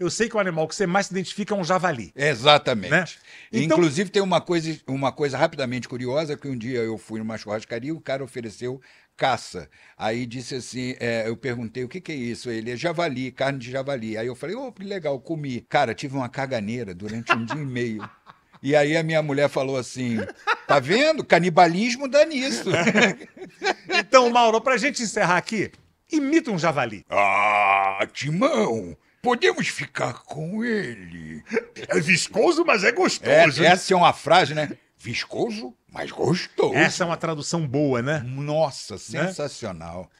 eu sei que o animal que você mais se identifica é um javali. Né? Exatamente. Né? Então... Inclusive, tem uma coisa, uma coisa rapidamente curiosa: que um dia eu fui numa churrascaria e o cara ofereceu caça. Aí disse assim: é, eu perguntei o que, que é isso? Ele é javali, carne de javali. Aí eu falei, ô, oh, que legal, comi. Cara, tive uma caganeira durante um dia e meio. E aí a minha mulher falou assim: tá vendo? Canibalismo dá nisso. então, Mauro, pra gente encerrar aqui, imita um javali. Ah, Timão! Podemos ficar com ele. É viscoso, mas é gostoso. É, essa é uma frase, né? Viscoso, mas gostoso. Essa é uma tradução boa, né? Nossa, né? sensacional.